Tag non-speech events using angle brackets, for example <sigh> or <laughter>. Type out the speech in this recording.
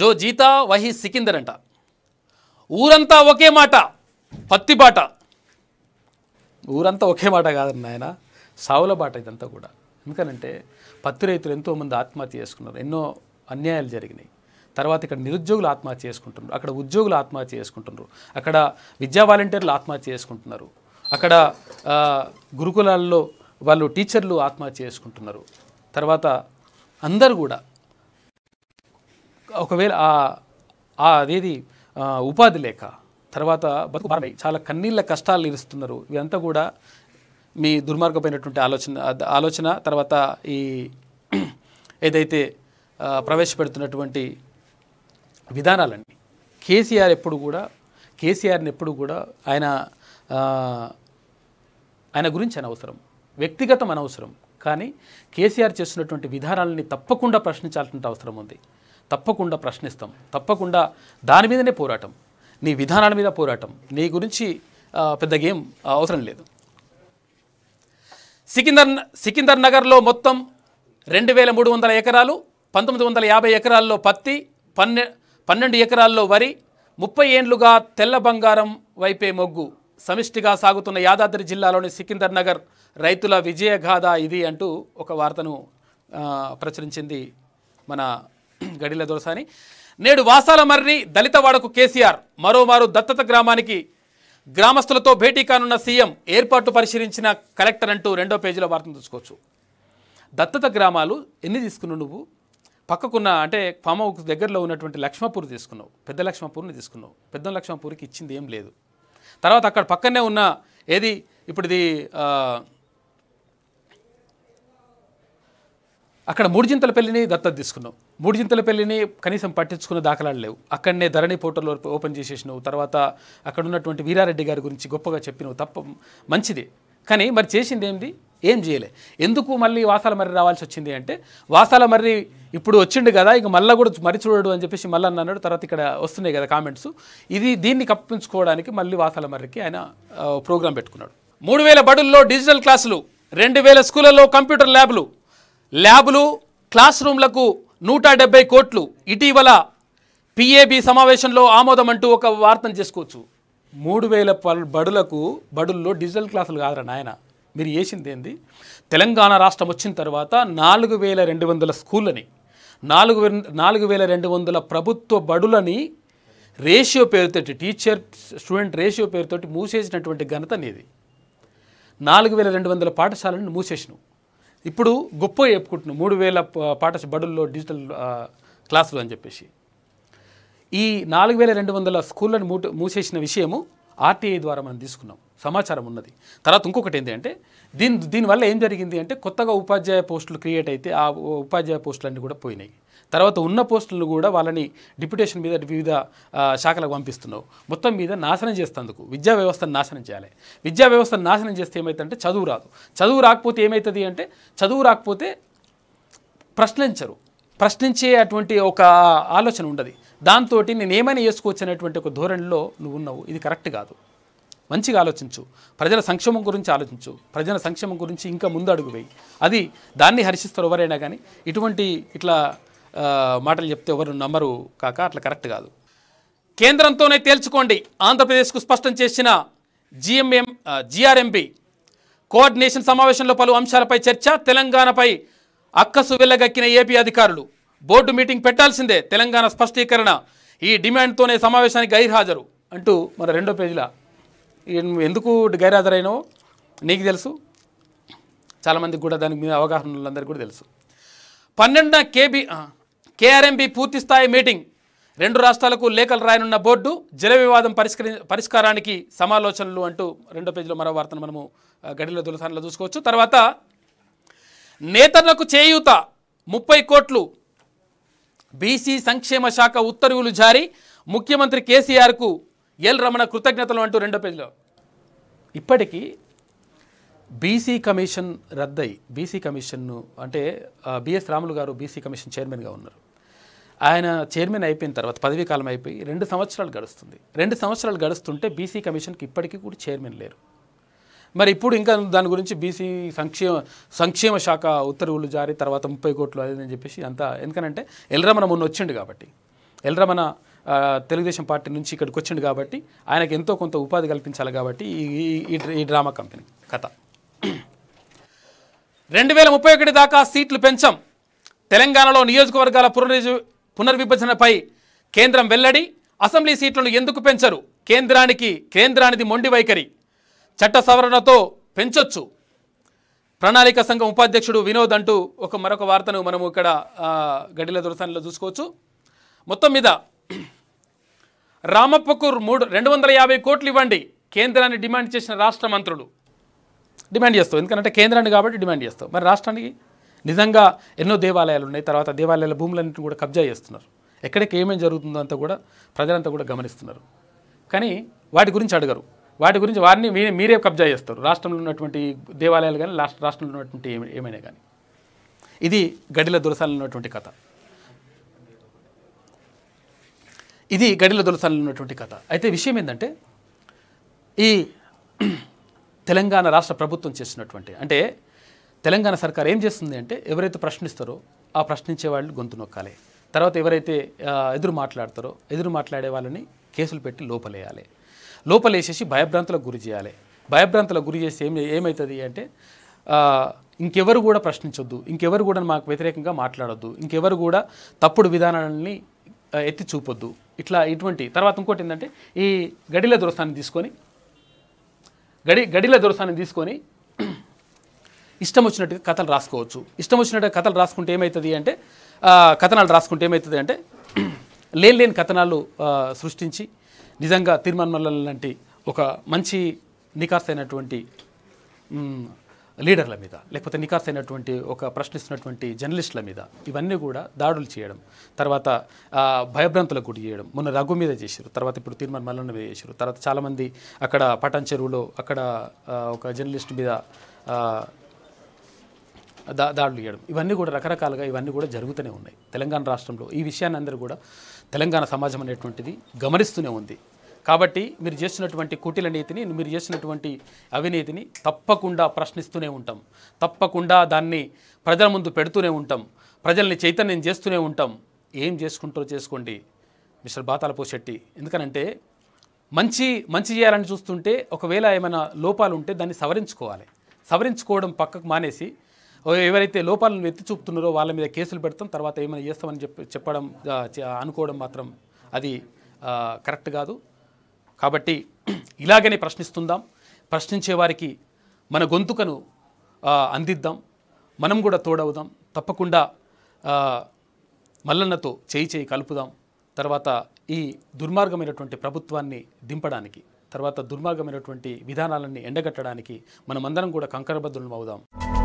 జో జీతా వహి సికిందర్ అంట ఊరంతా ఒకే మాట పత్తి బాట ఊరంతా ఒకే మాట కాదండి ఆయన సావుల బాట ఇదంతా కూడా ఎందుకనంటే పత్తి రైతులు ఎంతోమంది ఆత్మహత్య చేసుకున్నారు ఎన్నో అన్యాయాలు జరిగినాయి తర్వాత ఇక్కడ నిరుద్యోగులు ఆత్మహత్య చేసుకుంటున్నారు అక్కడ ఉద్యోగులు ఆత్మహత్య చేసుకుంటున్నారు అక్కడ విద్యా వాలంటీర్లు ఆత్మహత్య చేసుకుంటున్నారు అక్కడ గురుకులాల్లో వాళ్ళు టీచర్లు ఆత్మహత్య చేసుకుంటున్నారు తర్వాత అందరు కూడా ఒకవేళ ఆ అదేది ఉపాధి లేక తర్వాత బతుకు భారమై చాలా కన్నీళ్ళ కష్టాలు ఇరుస్తున్నారు ఇదంతా కూడా మీ దుర్మార్గమైనటువంటి ఆలోచన ఆలోచన తర్వాత ఈ <clears throat> ఏదైతే ప్రవేశపెడుతున్నటువంటి విధానాలండి కేసీఆర్ ఎప్పుడు కూడా కేసీఆర్ని ఎప్పుడు కూడా ఆయన ఆయన గురించి అనవసరం వ్యక్తిగతం అనవసరం కానీ కేసీఆర్ చేస్తున్నటువంటి విధానాలని తప్పకుండా ప్రశ్నించాల్సిన అవసరం ఉంది తప్పకుండా ప్రశ్నిస్తాం తప్పకుండా దాని మీదనే పోరాటం నీ విధానాల మీద పోరాటం నీ గురించి పెద్ద గేమ్ అవసరం లేదు సికిందర్ సికిందర్ నగర్లో మొత్తం రెండు వేల మూడు వందల ఎకరాలు పంతొమ్మిది వందల యాభై ఎకరాల్లో పత్తి పన్నె పన్నెండు ఎకరాల్లో వరి ముప్పై ఏండ్లుగా తెల్ల బంగారం వైపే మొగ్గు సమిష్టిగా సాగుతున్న యాదాద్రి జిల్లాలోని సికిందర్ నగర్ రైతుల విజయగాథ ఇది అంటూ ఒక వార్తను ప్రచురించింది మన గడిల దొరసాని నేడు వాసాల మర్రి దళితవాడకు కేసీఆర్ మరోమారు దత్తత గ్రామానికి గ్రామస్తులతో భేటీ కానున్న సీఎం ఏర్పాటు పరిశీలించిన కలెక్టర్ అంటూ రెండో పేజీలో వార్తను చూసుకోవచ్చు దత్తత గ్రామాలు ఎన్ని తీసుకున్నావు నువ్వు పక్కకున్న అంటే ఫామ్ హౌస్ దగ్గరలో ఉన్నటువంటి లక్ష్మపూర్ తీసుకున్నావు పెద్ద లక్ష్మపూర్ని తీసుకున్నావు పెద్ద లక్ష్మపూర్కి ఇచ్చింది ఏం లేదు తర్వాత అక్కడ పక్కనే ఉన్న ఏది ఇప్పుడు ఇది అక్కడ మూడుజింతల పెళ్లిని దత్తత తీసుకున్నావు మూడుజింతల పెళ్లిని కనీసం పట్టించుకున్న దాఖలాలు లేవు అక్కడనే ధరణి పోర్టల్ ఓపెన్ చేసేసినావు తర్వాత అక్కడ ఉన్నటువంటి వీరారెడ్డి గారి గురించి గొప్పగా చెప్పినవు తప్ప మంచిది కానీ మరి చేసింది ఏంది ఏం చేయలే ఎందుకు మళ్ళీ వాసాల మర్రి రావాల్సి వచ్చింది అంటే వాసాల మర్రి ఇప్పుడు వచ్చిండు కదా ఇక మళ్ళీ కూడా మరి చూడడు అని చెప్పేసి మళ్ళీ అన్నాడు తర్వాత ఇక్కడ వస్తున్నాయి కదా కామెంట్స్ ఇది దీన్ని కప్పించుకోవడానికి మళ్ళీ వాసాల మర్రికి ఆయన ప్రోగ్రాం పెట్టుకున్నాడు మూడు వేల బడుల్లో డిజిటల్ క్లాసులు రెండు వేల స్కూళ్ళలో కంప్యూటర్ ల్యాబ్లు ల్యాబులు క్లాస్ రూమ్లకు నూట డెబ్బై కోట్లు ఇటీవల పిఏబి సమావేశంలో ఆమోదం అంటూ ఒక వార్తను చేసుకోవచ్చు మూడు వేల బడులకు బడుల్లో డిజిటల్ క్లాసులు కాదురా నాయన మీరు ఏంది తెలంగాణ రాష్ట్రం వచ్చిన తర్వాత నాలుగు వేల రెండు వందల స్కూళ్ళని నాలుగు నాలుగు వేల రెండు వందల ప్రభుత్వ బడులని రేషియో పేరుతోటి టీచర్ స్టూడెంట్ రేషియో పేరుతోటి మూసేసినటువంటి ఘనత నీది నాలుగు వేల రెండు వందల పాఠశాలను మూసేసినావు ఇప్పుడు గొప్ప చెప్పుకుంటున్నాం మూడు వేల పాఠశ బడుల్లో డిజిటల్ క్లాసులు అని చెప్పేసి ఈ నాలుగు వేల రెండు వందల స్కూళ్ళను మూట మూసేసిన విషయము ఆర్టీఐ ద్వారా మనం తీసుకున్నాం సమాచారం ఉన్నది తర్వాత ఇంకొకటి ఏంటంటే దీని దీనివల్ల ఏం జరిగింది అంటే కొత్తగా ఉపాధ్యాయ పోస్టులు క్రియేట్ అయితే ఆ ఉపాధ్యాయ పోస్టులన్నీ కూడా పోయినాయి తర్వాత ఉన్న పోస్టులను కూడా వాళ్ళని డిప్యుటేషన్ మీద వివిధ శాఖలకు పంపిస్తున్నావు మొత్తం మీద నాశనం చేస్తేందుకు విద్యా వ్యవస్థను నాశనం చేయాలి విద్యా వ్యవస్థను నాశనం చేస్తే ఏమవుతుందంటే చదువు రాదు చదువు రాకపోతే ఏమవుతుంది అంటే చదువు రాకపోతే ప్రశ్నించరు ప్రశ్నించే అటువంటి ఒక ఆలోచన ఉండదు దాంతో నేను ఏమైనా వేసుకోవచ్చు అనేటువంటి ఒక ధోరణిలో నువ్వు ఉన్నావు ఇది కరెక్ట్ కాదు మంచిగా ఆలోచించు ప్రజల సంక్షేమం గురించి ఆలోచించు ప్రజల సంక్షేమం గురించి ఇంకా ముందు అడుగు వేయి అది దాన్ని హర్షిస్తారు ఎవరైనా కానీ ఇటువంటి ఇట్లా మాటలు చెప్తే ఎవరు నమ్మరు కాక అట్లా కరెక్ట్ కాదు కేంద్రంతోనే తేల్చుకోండి ఆంధ్రప్రదేశ్కు స్పష్టం చేసిన జిఎంఎం జిఆర్ఎంపి కోఆర్డినేషన్ సమావేశంలో పలు అంశాలపై చర్చ తెలంగాణపై అక్కసు వెళ్ళగక్కిన ఏపీ అధికారులు బోర్డు మీటింగ్ పెట్టాల్సిందే తెలంగాణ స్పష్టీకరణ ఈ డిమాండ్తోనే సమావేశానికి గైర్హాజరు అంటూ మన రెండో పేజీల ఎందుకు గైర్హాజరైనవో నీకు తెలుసు చాలామందికి కూడా దాని మీద అవగాహన వాళ్ళందరికీ కూడా తెలుసు పన్నెండున కేబీ కేఆర్ఎంబి పూర్తిస్థాయి మీటింగ్ రెండు రాష్ట్రాలకు లేఖలు రాయనున్న బోర్డు జల వివాదం పరిష్కరి పరిష్కారానికి సమాలోచనలు అంటూ రెండో పేజీలో మరో వార్తను మనము గడిలో దులసానలో చూసుకోవచ్చు తర్వాత నేతలకు చేయూత ముప్పై కోట్లు బీసీ సంక్షేమ శాఖ ఉత్తర్వులు జారీ ముఖ్యమంత్రి కేసీఆర్కు ఎల్ రమణ కృతజ్ఞతలు అంటూ రెండో పేజీలో ఇప్పటికీ బీసీ కమిషన్ రద్దయి బీసీ కమిషన్ను అంటే బిఎస్ రాములు గారు బీసీ కమిషన్ చైర్మన్గా ఉన్నారు ఆయన చైర్మన్ అయిపోయిన తర్వాత పదవీ కాలం అయిపోయి రెండు సంవత్సరాలు గడుస్తుంది రెండు సంవత్సరాలు గడుస్తుంటే బీసీ కమిషన్కి ఇప్పటికీ కూడా చైర్మన్ లేరు మరి ఇప్పుడు ఇంకా దాని గురించి బీసీ సంక్షేమ సంక్షేమ శాఖ ఉత్తర్వులు జారి తర్వాత ముప్పై కోట్లు అని చెప్పేసి అంతా ఎందుకనంటే ఎల్రమణ మొన్న వచ్చిండు కాబట్టి ఎల్రమణ తెలుగుదేశం పార్టీ నుంచి ఇక్కడికి వచ్చిండు కాబట్టి ఆయనకు ఎంతో కొంత ఉపాధి కల్పించాలి కాబట్టి ఈ ఈ డ్రామా కంపెనీ కథ రెండు వేల ముప్పై ఒకటి దాకా సీట్లు పెంచాం తెలంగాణలో నియోజకవర్గాల పునరుజ్జు పునర్విభజనపై కేంద్రం వెల్లడి అసెంబ్లీ సీట్లను ఎందుకు పెంచరు కేంద్రానికి కేంద్రానిది మొండి వైఖరి చట్ట సవరణతో పెంచొచ్చు ప్రణాళిక సంఘం ఉపాధ్యక్షుడు వినోద్ అంటూ ఒక మరొక వార్తను మనము ఇక్కడ గడిల దొరసానిలో చూసుకోవచ్చు మొత్తం మీద రామప్పకు మూడు రెండు వందల యాభై కోట్లు ఇవ్వండి కేంద్రాన్ని డిమాండ్ చేసిన రాష్ట్ర మంత్రులు డిమాండ్ చేస్తావు ఎందుకంటే కేంద్రాన్ని కాబట్టి డిమాండ్ చేస్తావు మరి రాష్ట్రానికి నిజంగా ఎన్నో దేవాలయాలు ఉన్నాయి తర్వాత దేవాలయాల భూములన్నింటినీ కూడా కబ్జా చేస్తున్నారు ఎక్కడికి ఏమేమి జరుగుతుందో అంతా కూడా ప్రజలంతా కూడా గమనిస్తున్నారు కానీ వాటి గురించి అడగరు వాటి గురించి వారిని మీరే మీరే కబ్జా చేస్తారు రాష్ట్రంలో ఉన్నటువంటి దేవాలయాలు కానీ రాష్ట్రంలో ఉన్నటువంటి ఏమైనా కానీ ఇది గడిల దురసాలు ఉన్నటువంటి కథ ఇది గడిల దురసాలు ఉన్నటువంటి కథ అయితే విషయం ఏంటంటే ఈ తెలంగాణ రాష్ట్ర ప్రభుత్వం చేసినటువంటి అంటే తెలంగాణ సర్కార్ ఏం చేస్తుంది అంటే ఎవరైతే ప్రశ్నిస్తారో ఆ ప్రశ్నించే వాళ్ళు గొంతు నొక్కాలి తర్వాత ఎవరైతే ఎదురు మాట్లాడతారో ఎదురు మాట్లాడే వాళ్ళని కేసులు పెట్టి లోపలేయాలి లోపలేసేసి భయభ్రాంతులకు గురి చేయాలి భయభ్రాంతులకు గురి చేసి ఏం ఏమవుతుంది అంటే ఇంకెవరు కూడా ప్రశ్నించొద్దు ఇంకెవరు కూడా మాకు వ్యతిరేకంగా మాట్లాడొద్దు ఇంకెవరు కూడా తప్పుడు విధానాలని ఎత్తి చూపొద్దు ఇట్లా ఇటువంటి తర్వాత ఇంకోటి ఏంటంటే ఈ గడిల దురస్థాన్ని తీసుకొని గడి గడిల దురస్థాన్ని తీసుకొని ఇష్టం వచ్చినట్టుగా కథలు రాసుకోవచ్చు ఇష్టం వచ్చినట్టుగా కథలు రాసుకుంటే ఏమవుతుంది అంటే కథనాలు రాసుకుంటే ఏమవుతుంది అంటే <clears throat> లేని లేని కథనాలు సృష్టించి నిజంగా తిరుమల లాంటి ఒక మంచి నికార్సైనటువంటి లీడర్ల మీద లేకపోతే నికార్స్ అయినటువంటి ఒక ప్రశ్నిస్తున్నటువంటి జర్నలిస్టుల మీద ఇవన్నీ కూడా దాడులు చేయడం తర్వాత భయభ్రాంతులకు గురి చేయడం మొన్న రఘు మీద చేశారు తర్వాత ఇప్పుడు తీర్మాన్ మల్లన్న మీద చేశారు తర్వాత చాలామంది అక్కడ పటాన్ చెరువులో అక్కడ ఒక జర్నలిస్ట్ మీద దా దాడులు చేయడం ఇవన్నీ కూడా రకరకాలుగా ఇవన్నీ కూడా జరుగుతూనే ఉన్నాయి తెలంగాణ రాష్ట్రంలో ఈ విషయాన్ని అందరూ కూడా తెలంగాణ సమాజం అనేటువంటిది గమనిస్తూనే ఉంది కాబట్టి మీరు చేస్తున్నటువంటి కుటిల నీతిని మీరు చేసినటువంటి అవినీతిని తప్పకుండా ప్రశ్నిస్తూనే ఉంటాం తప్పకుండా దాన్ని ప్రజల ముందు పెడుతూనే ఉంటాం ప్రజల్ని చైతన్యం చేస్తూనే ఉంటాం ఏం చేసుకుంటారో చేసుకోండి మిస్టర్ బాతాలపో శెట్టి ఎందుకనంటే మంచి మంచి చేయాలని చూస్తుంటే ఒకవేళ ఏమైనా లోపాలు ఉంటే దాన్ని సవరించుకోవాలి సవరించుకోవడం పక్కకు మానేసి ఎవరైతే లోపాలను ఎత్తి చూపుతున్నారో వాళ్ళ మీద కేసులు పెడతాం తర్వాత ఏమైనా చేస్తామని చెప్పి చెప్పడం అనుకోవడం మాత్రం అది కరెక్ట్ కాదు కాబట్టి ఇలాగనే ప్రశ్నిస్తుందాం ప్రశ్నించే వారికి మన గొంతుకను అందిద్దాం మనం కూడా తోడవుదాం తప్పకుండా మల్లన్నతో చేయి చేయి కలుపుదాం తర్వాత ఈ దుర్మార్గమైనటువంటి ప్రభుత్వాన్ని దింపడానికి తర్వాత దుర్మార్గమైనటువంటి విధానాలన్నీ ఎండగట్టడానికి మనమందరం కూడా కంకరబద్ధులం అవుదాం